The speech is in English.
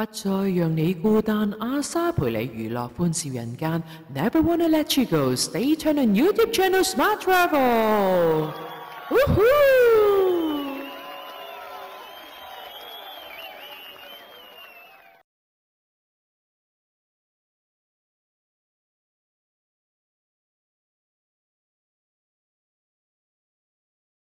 不再讓你孤單，阿莎陪你娛樂歡笑人間。Never wanna let you go. Stay tuned on YouTube channel Smart Travel. Woohoo!